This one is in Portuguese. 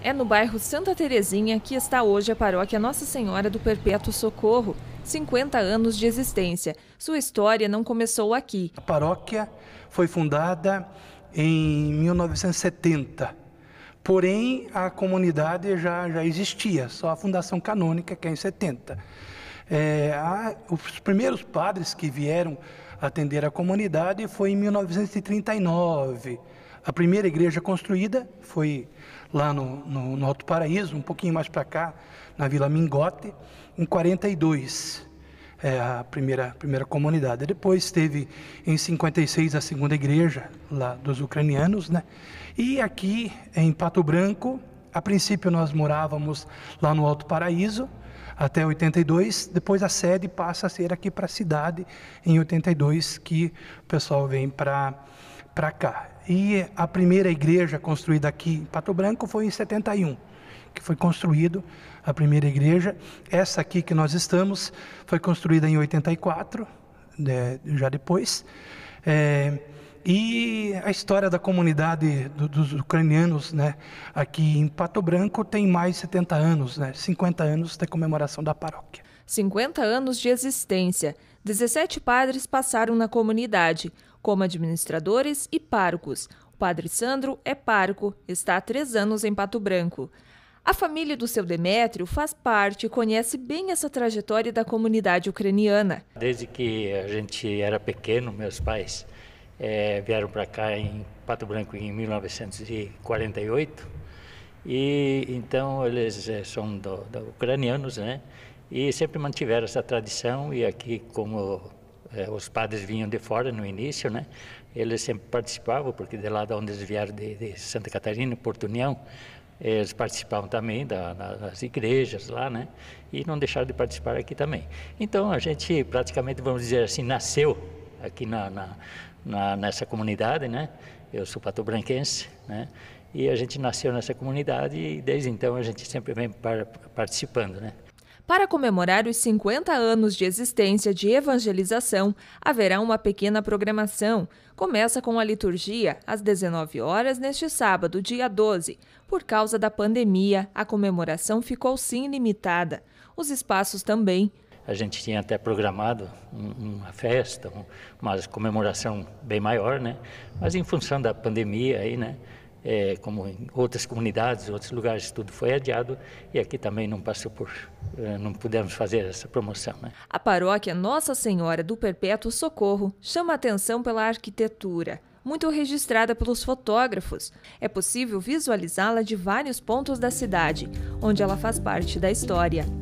É no bairro Santa Terezinha que está hoje a paróquia Nossa Senhora do Perpétuo Socorro, 50 anos de existência. Sua história não começou aqui. A paróquia foi fundada em 1970. Porém, a comunidade já, já existia, só a fundação canônica que é em 70. É, a, os primeiros padres que vieram atender a comunidade foi em 1939. A primeira igreja construída foi lá no, no, no Alto Paraíso, um pouquinho mais para cá, na Vila Mingote, em 42, é, a primeira, primeira comunidade. Depois teve em 56 a segunda igreja lá dos ucranianos, né? E aqui em Pato Branco, a princípio nós morávamos lá no Alto Paraíso, até 82, depois a sede passa a ser aqui para a cidade em 82 que o pessoal vem para para cá. E a primeira igreja construída aqui em Pato Branco foi em 71, que foi construído a primeira igreja. Essa aqui que nós estamos foi construída em 84, né, já depois. É, e a história da comunidade do, dos ucranianos né, aqui em Pato Branco tem mais de 70 anos, né, 50 anos da comemoração da paróquia. 50 anos de existência. 17 padres passaram na comunidade, como administradores e párocos. O padre Sandro é pároco, está há três anos em Pato Branco. A família do seu Demétrio faz parte e conhece bem essa trajetória da comunidade ucraniana. Desde que a gente era pequeno, meus pais é, vieram para cá em Pato Branco em 1948 e então eles eh, são do, do ucranianos, né? e sempre mantiveram essa tradição e aqui como é, os padres vinham de fora no início, né? Eles sempre participavam porque de lá de onde eles vieram de, de Santa Catarina, Porto União, eles participavam também da, das igrejas lá, né? E não deixaram de participar aqui também. Então a gente praticamente vamos dizer assim nasceu aqui na, na, na nessa comunidade, né? Eu sou branquense, né? E a gente nasceu nessa comunidade e desde então a gente sempre vem participando, né? Para comemorar os 50 anos de existência de evangelização, haverá uma pequena programação. Começa com a liturgia às 19 horas neste sábado, dia 12. Por causa da pandemia, a comemoração ficou sim limitada. Os espaços também. A gente tinha até programado uma festa, uma comemoração bem maior, né? Mas em função da pandemia aí, né? é, como em outras comunidades, outros lugares, tudo foi adiado e aqui também não passou por, é, não pudemos fazer essa promoção. Né? A paróquia Nossa Senhora do Perpétuo Socorro chama atenção pela arquitetura, muito registrada pelos fotógrafos. É possível visualizá-la de vários pontos da cidade, onde ela faz parte da história.